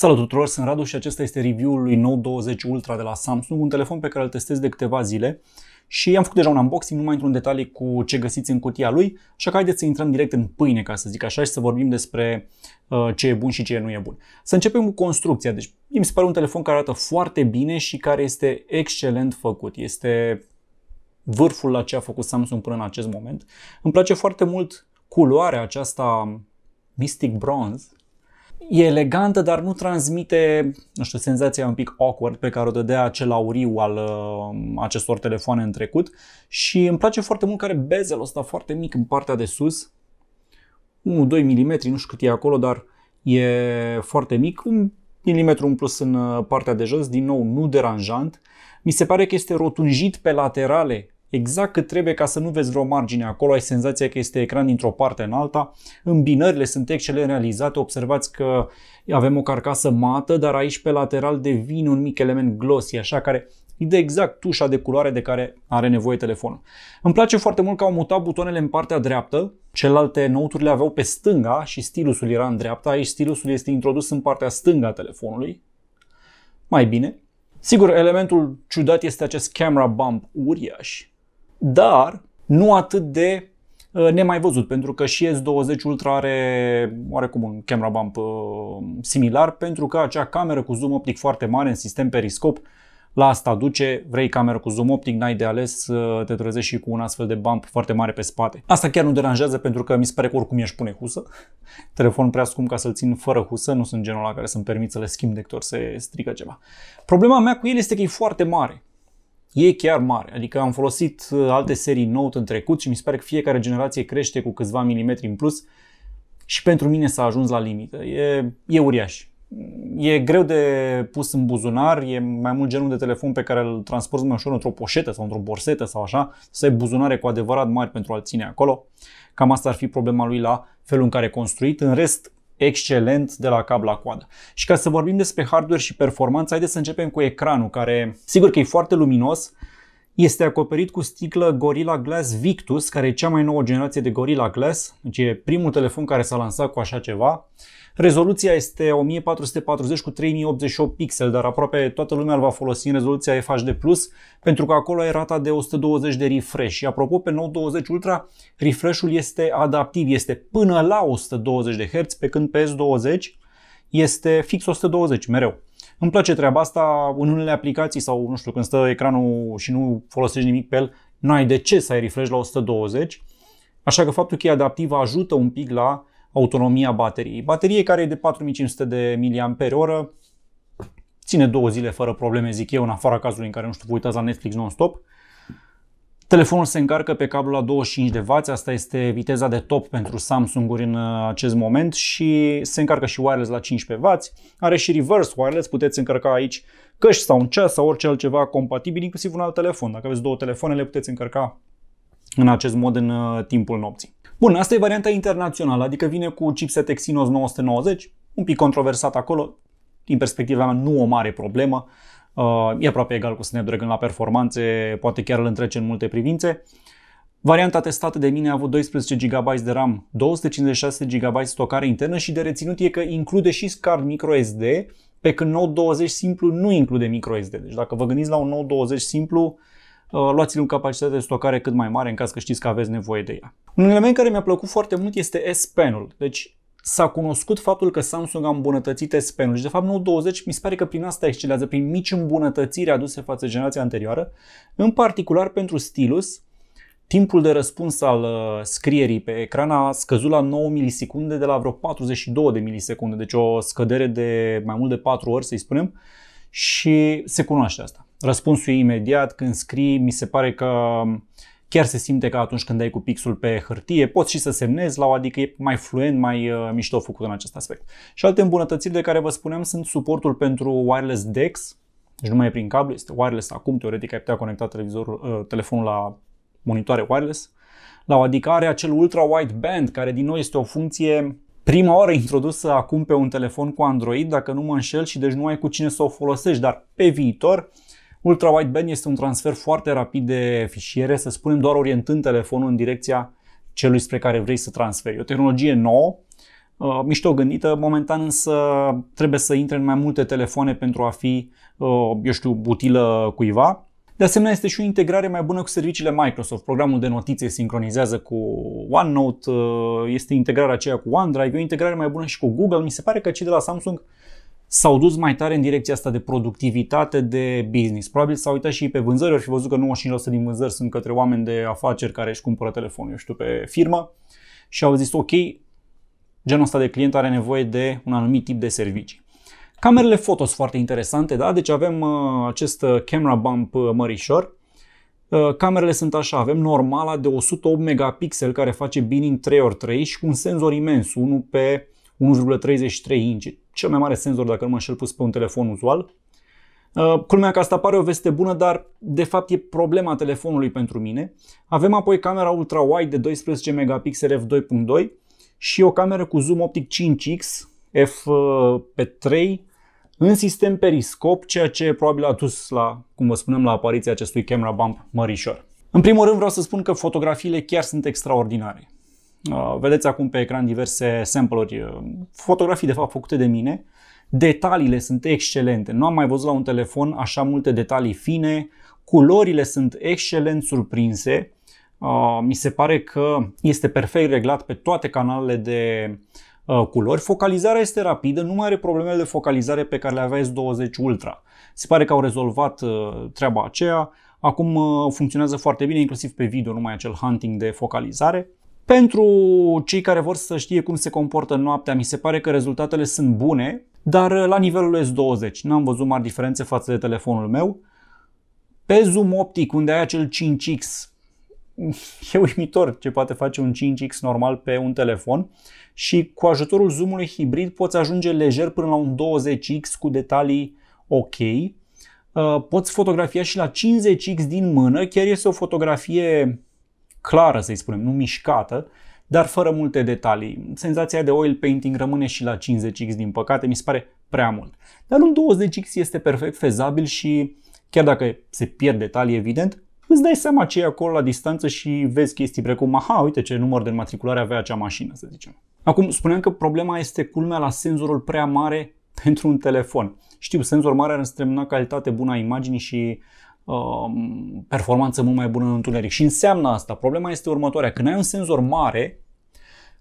Salut tuturor, sunt Radu și acesta este review-ul lui Note 20 Ultra de la Samsung, un telefon pe care îl testez de câteva zile și am făcut deja un unboxing, nu mai intru în detalii cu ce găsiți în cutia lui, așa că haideți să intrăm direct în pâine, ca să zic așa, și să vorbim despre uh, ce e bun și ce nu e bun. Să începem cu construcția. Deci, mi se pare un telefon care arată foarte bine și care este excelent făcut. Este vârful la ce a făcut Samsung până în acest moment. Îmi place foarte mult culoarea aceasta Mystic Bronze, e elegantă, dar nu transmite, nu știu, senzația un pic awkward pe care o dădea acel auriu al uh, acestor telefoane în trecut și îmi place foarte mult că are bezelul ăsta foarte mic în partea de sus, 1-2 mm, nu știu cât e acolo, dar e foarte mic, un milimetru în plus în uh, partea de jos, din nou nu deranjant. Mi se pare că este rotunjit pe laterale exact cât trebuie ca să nu vezi vreo margine acolo, ai senzația că este ecran dintr-o parte în alta. Îmbinările sunt excelent realizate, observați că avem o carcasă mată, dar aici pe lateral devine un mic element glossy, așa care de exact tușa de culoare de care are nevoie telefonul. Îmi place foarte mult că au mutat butoanele în partea dreaptă, celelalte noturi le aveau pe stânga și stilusul era în dreapta, aici stilusul este introdus în partea stânga a telefonului. Mai bine. Sigur, elementul ciudat este acest camera bump uriaș, dar nu atât de uh, nemai văzut, pentru că și S20 Ultra are oarecum un camera bump uh, similar, pentru că acea cameră cu zoom optic foarte mare în sistem periscop la asta duce, vrei cameră cu zoom optic, n-ai de ales, uh, te trezești și cu un astfel de bump foarte mare pe spate. Asta chiar nu deranjează pentru că mi se pare că oricum ești pune husă. Telefon prea scump ca să-l țin fără husă, nu sunt genul la care să-mi permit să le schimb de câte se strică ceva. Problema mea cu el este că e foarte mare e chiar mare. Adică am folosit uh, alte serii Note în trecut și mi se pare că fiecare generație crește cu câțiva milimetri în plus și pentru mine s-a ajuns la limită. E, e uriaș. E greu de pus în buzunar, e mai mult genul de telefon pe care îl transporti mai ușor într-o poșetă sau într-o borsetă sau așa, să ai buzunare cu adevărat mari pentru a-l ține acolo. Cam asta ar fi problema lui la felul în care e construit. În rest, excelent de la cap la coadă. Și ca să vorbim despre hardware și performanță, haideți să începem cu ecranul, care sigur că e foarte luminos, este acoperit cu sticlă Gorilla Glass Victus, care e cea mai nouă generație de Gorilla Glass, deci e primul telefon care s-a lansat cu așa ceva. Rezoluția este 1440 cu 3088 pixel, dar aproape toată lumea îl va folosi în rezoluția FHD+, pentru că acolo e rata de 120 de refresh. Și apropo, pe Note 20 Ultra, refresh-ul este adaptiv, este până la 120 de Hz, pe când pe S20 este fix 120 mereu. Îmi place treaba asta în unele aplicații sau, nu știu, când stă ecranul și nu folosești nimic pe el, n-ai de ce să ai refresh la 120, așa că faptul că e adaptiv ajută un pic la autonomia bateriei. Baterie care e de 4500 de mAh, ține două zile fără probleme, zic eu, în afara cazului în care, nu știu, vă uitați la Netflix non-stop. Telefonul se încarcă pe cablu la 25W, asta este viteza de top pentru Samsung-uri în uh, acest moment și se încarcă și wireless la 15W. Are și reverse wireless, puteți încărca aici căști sau un ceas sau orice altceva compatibil, inclusiv un alt telefon. Dacă aveți două telefoane, le puteți încărca în acest mod în uh, timpul nopții. Bun, asta e varianta internațională, adică vine cu chipset Exynos 990, un pic controversat acolo, din perspectiva mea nu o mare problemă, uh, e aproape egal cu Snapdragon la performanțe, poate chiar îl întrece în multe privințe. Varianta testată de mine a avut 12 GB de RAM, 256 GB stocare internă și de reținut e că include și card microSD, pe când Note 20 simplu nu include microSD. Deci dacă vă gândiți la un Note 20 simplu, uh, Uh, luați-l în capacitate de stocare cât mai mare în caz că știți că aveți nevoie de ea. Un element care mi-a plăcut foarte mult este S Pen-ul. Deci s-a cunoscut faptul că Samsung a îmbunătățit S Pen-ul și de fapt Note 20 mi se pare că prin asta excelează, prin mici îmbunătățiri aduse față de generația anterioară, în particular pentru stilus, Timpul de răspuns al uh, scrierii pe ecran a scăzut la 9 milisecunde de la vreo 42 de milisecunde, deci o scădere de mai mult de 4 ori, să-i spunem, și se cunoaște asta răspunsul e imediat, când scrii, mi se pare că chiar se simte ca atunci când ai cu pixul pe hârtie, poți și să semnezi la o, adică e mai fluent, mai uh, mișto făcut în acest aspect. Și alte îmbunătățiri de care vă spuneam sunt suportul pentru wireless DeX, deci nu mai e prin cablu, este wireless acum, teoretic ai putea conecta televizorul, uh, telefonul la monitoare wireless. La o adică are acel ultra wide band, care din nou este o funcție prima oară introdusă acum pe un telefon cu Android, dacă nu mă înșel, și deci nu ai cu cine să o folosești, dar pe viitor Ultra-wideband este un transfer foarte rapid de fișiere, să spunem doar orientând telefonul în direcția celui spre care vrei să transferi. O tehnologie nouă, uh, mișto gândită, momentan însă trebuie să intre în mai multe telefoane pentru a fi, uh, eu știu, utilă cuiva. De asemenea, este și o integrare mai bună cu serviciile Microsoft. Programul de notițe sincronizează cu OneNote, uh, este integrarea aceea cu OneDrive, o integrare mai bună și cu Google. Mi se pare că cei de la Samsung s-au dus mai tare în direcția asta de productivitate, de business. Probabil s-au uitat și pe vânzări, au fi văzut că 95% din vânzări sunt către oameni de afaceri care își cumpără telefonul, eu știu, pe firmă și au zis, ok, genul ăsta de client are nevoie de un anumit tip de servicii. Camerele foto sunt foarte interesante, da? Deci avem uh, acest uh, camera bump uh, mărișor. Uh, camerele sunt așa, avem normala de 108 megapixel care face binning 3x3 și cu un senzor imens, unul pe 1,33 inch cel mai mare senzor, dacă nu mă înșel, pus pe un telefon uzual. Uh, culmea că asta pare o veste bună, dar de fapt e problema telefonului pentru mine. Avem apoi camera ultra-wide de 12 megapixel f2.2 și o cameră cu zoom optic 5x f uh, pe 3 în sistem periscop, ceea ce probabil a dus la, cum vă spunem, la apariția acestui camera bump mărișor. În primul rând vreau să spun că fotografiile chiar sunt extraordinare. Uh, vedeți acum pe ecran diverse sample-uri, uh, fotografii de fapt făcute de mine. Detaliile sunt excelente. Nu am mai văzut la un telefon așa multe detalii fine. Culorile sunt excelent surprinse. Uh, mi se pare că este perfect reglat pe toate canalele de culori. Focalizarea este rapidă, nu mai are problemele de focalizare pe care le avea S20 Ultra. Se pare că au rezolvat treaba aceea. Acum funcționează foarte bine, inclusiv pe video, numai acel hunting de focalizare. Pentru cei care vor să știe cum se comportă noaptea, mi se pare că rezultatele sunt bune, dar uh, la nivelul S20 n-am văzut mari diferențe față de telefonul meu. Pe zoom optic, unde ai acel 5X, e uimitor ce poate face un 5X normal pe un telefon și cu ajutorul zoomului hibrid poți ajunge lejer până la un 20X cu detalii ok. Uh, poți fotografia și la 50X din mână, chiar este o fotografie clară, să-i spunem, nu mișcată, dar fără multe detalii. Senzația de oil painting rămâne și la 50x, din păcate, mi se pare prea mult. Dar un 20x este perfect fezabil și chiar dacă se pierd detalii, evident, îți dai seama ce e acolo la distanță și vezi chestii precum, aha, uite ce număr de înmatriculare avea acea mașină, să zicem. Acum, spuneam că problema este culmea la senzorul prea mare pentru un telefon. Știu, senzor mare ar însemna calitate bună a imaginii și Um, performanță mult mai bună în întuneric. Și înseamnă asta. Problema este următoarea. Când ai un senzor mare,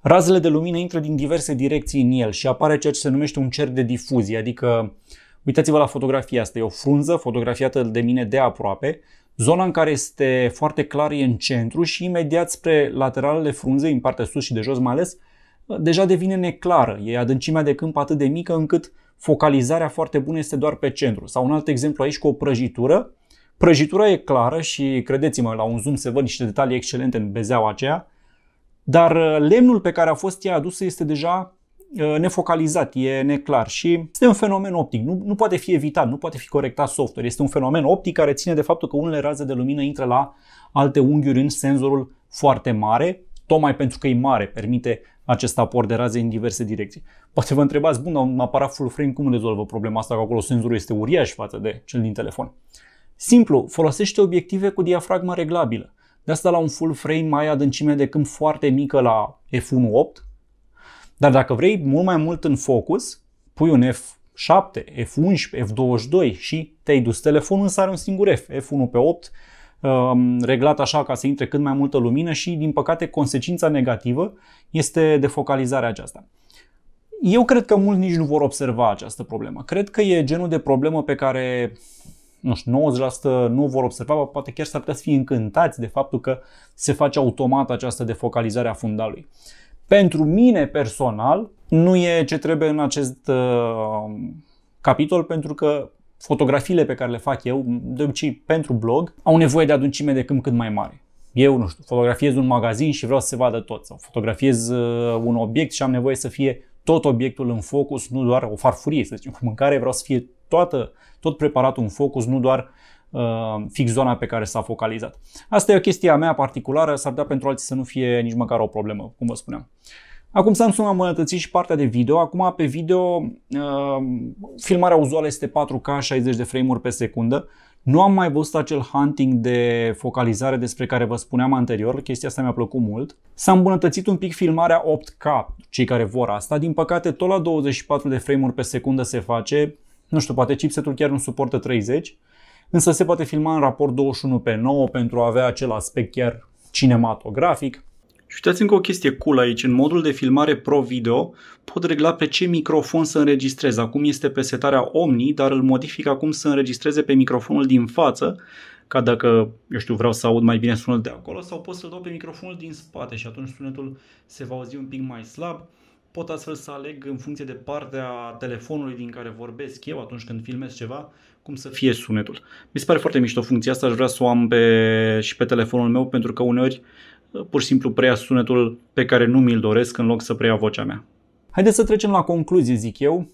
razele de lumină intră din diverse direcții în el și apare ceea ce se numește un cer de difuzie, adică Uitați-vă la fotografia asta, e o frunză fotografiată de mine de aproape, zona în care este foarte clar e în centru și imediat spre lateralele frunzei, în partea sus și de jos mai ales, deja devine neclară. E adâncimea de câmp atât de mică încât focalizarea foarte bună este doar pe centru. Sau un alt exemplu aici cu o prăjitură, Prăjitura e clară și, credeți-mă, la un zoom se văd niște detalii excelente în bezeaua aceea, dar uh, lemnul pe care a fost ea adusă este deja uh, nefocalizat, e neclar și este un fenomen optic, nu, nu poate fi evitat, nu poate fi corectat software, este un fenomen optic care ține de faptul că unele raze de lumină intră la alte unghiuri în senzorul foarte mare, tocmai pentru că e mare, permite acest aport de raze în diverse direcții. Poate vă întrebați, bun, dar un aparat full frame cum rezolvă problema asta, că acolo senzorul este uriaș față de cel din telefon. Simplu, folosește obiective cu diafragmă reglabilă. De asta la un full frame mai adâncime de câmp foarte mică la f1.8, dar dacă vrei mult mai mult în focus, pui un f7, f11, f22 și te-ai dus. Telefonul însă are un singur f, f 18 pe um, reglat așa ca să intre cât mai multă lumină și, din păcate, consecința negativă este defocalizarea aceasta. Eu cred că mulți nici nu vor observa această problemă. Cred că e genul de problemă pe care nu știu, 90% nu vor observa, poate chiar s-ar putea să fie încântați de faptul că se face automat această defocalizare a fundalului. Pentru mine personal, nu e ce trebuie în acest uh, capitol pentru că fotografiile pe care le fac eu, de obicei pentru blog, au nevoie de adâncime de câmp cât mai mare. Eu, nu știu, fotografiez un magazin și vreau să se vadă tot sau fotografiez uh, un obiect și am nevoie să fie tot obiectul în focus, nu doar o farfurie, să zicem, cu mâncare, vreau să fie toată, tot preparatul în focus, nu doar uh, fix zona pe care s-a focalizat. Asta e o chestie a mea particulară, s-ar putea pentru alții să nu fie nici măcar o problemă, cum vă spuneam. Acum Samsung a îmbunătățit și partea de video. Acum pe video uh, filmarea uzuală este 4K 60 de frame-uri pe secundă. Nu am mai văzut acel hunting de focalizare despre care vă spuneam anterior, chestia asta mi-a plăcut mult. S-a îmbunătățit un pic filmarea 8K, cei care vor asta. Din păcate, tot la 24 de frame-uri pe secundă se face, nu știu, poate chipsetul chiar nu suportă 30, însă se poate filma în raport 21 pe 9 pentru a avea acel aspect chiar cinematografic. Și uitați încă o chestie cool aici, în modul de filmare Pro Video pot regla pe ce microfon să înregistrez. Acum este pe setarea Omni, dar îl modific acum să înregistreze pe microfonul din față, ca dacă, eu știu, vreau să aud mai bine sunetul de acolo, sau pot să-l dau pe microfonul din spate și atunci sunetul se va auzi un pic mai slab. Pot astfel să aleg în funcție de partea telefonului din care vorbesc eu atunci când filmez ceva, cum să fie sunetul. Mi se pare foarte mișto funcția asta, aș vrea să o am pe, și pe telefonul meu pentru că uneori uh, pur și simplu preia sunetul pe care nu mi-l doresc în loc să preia vocea mea. Haideți să trecem la concluzie, zic eu.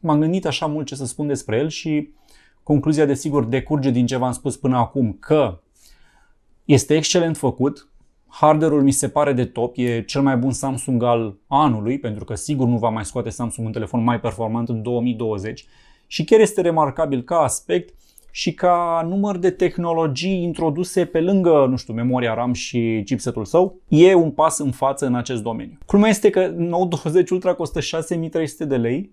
M-am gândit așa mult ce să spun despre el și concluzia desigur decurge din ce v-am spus până acum, că este excelent făcut, Hardware-ul mi se pare de top, e cel mai bun Samsung al anului, pentru că sigur nu va mai scoate Samsung un telefon mai performant în 2020 și chiar este remarcabil ca aspect și ca număr de tehnologii introduse pe lângă, nu știu, memoria RAM și chipsetul său, e un pas în față în acest domeniu. Culmea este că Note 20 Ultra costă 6300 de lei,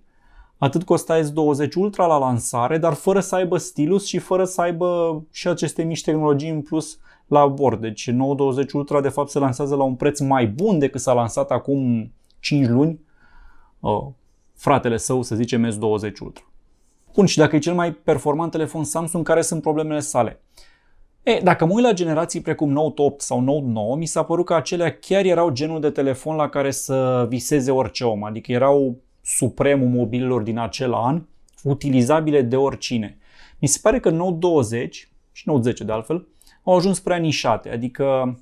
Atât costa S20 Ultra la lansare, dar fără să aibă stilus și fără să aibă și aceste mici tehnologii în plus la bord. Deci 920 Ultra de fapt se lansează la un preț mai bun decât s-a lansat acum 5 luni uh, fratele său, să zicem S20 Ultra. Bun, și dacă e cel mai performant telefon Samsung, care sunt problemele sale? E, dacă mă uit la generații precum Note 8 sau Note 9, mi s-a părut că acelea chiar erau genul de telefon la care să viseze orice om, adică erau supremul mobililor din acel an, utilizabile de oricine. Mi se pare că Note 20 și Note 10 de altfel, au ajuns prea nișate. Adică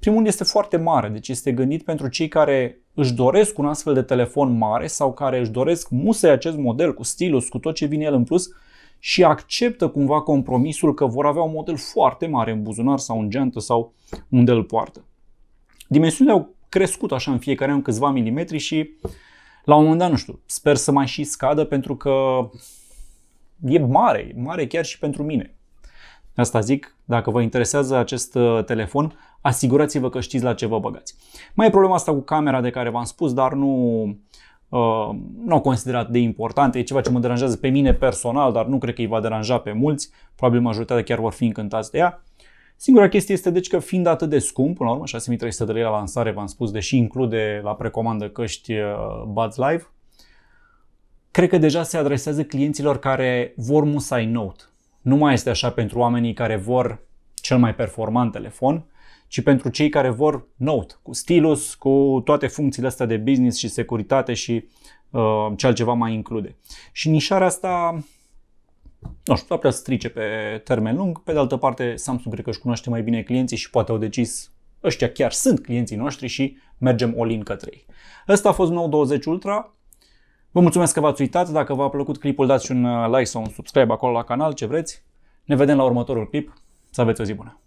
primul este foarte mare, deci este gândit pentru cei care își doresc un astfel de telefon mare sau care își doresc musei acest model cu stilus, cu tot ce vine el în plus și acceptă cumva compromisul că vor avea un model foarte mare în buzunar sau în geantă sau unde îl poartă. Dimensiunile au crescut așa în fiecare an câțiva milimetri și la un moment dat, nu știu, sper să mai și scadă pentru că e mare, mare chiar și pentru mine. Asta zic, dacă vă interesează acest uh, telefon, asigurați-vă că știți la ce vă băgați. Mai e problema asta cu camera de care v-am spus, dar nu, Uh, nu o considerat de important, e ceva ce mă deranjează pe mine personal, dar nu cred că îi va deranja pe mulți, probabil majoritatea chiar vor fi încântați de ea. Singura chestie este deci că fiind atât de scump, până la urmă 6300 de lei la lansare, v-am spus, deși include la precomandă căști uh, Buds Live, cred că deja se adresează clienților care vor musai Note nu mai este așa pentru oamenii care vor cel mai performant telefon, ci pentru cei care vor Note, cu stilus, cu toate funcțiile astea de business și securitate și uh, ce altceva mai include. Și nișarea asta, nu știu, poate ar strice pe termen lung. Pe de altă parte, Samsung cred că își cunoaște mai bine clienții și poate au decis ăștia chiar sunt clienții noștri și mergem all-in către ei. Ăsta a fost Note 20 Ultra, Vă mulțumesc că v-ați uitat. Dacă v-a plăcut clipul, dați un uh, like sau un subscribe acolo la canal, ce vreți. Ne vedem la următorul clip. Să aveți o zi bună!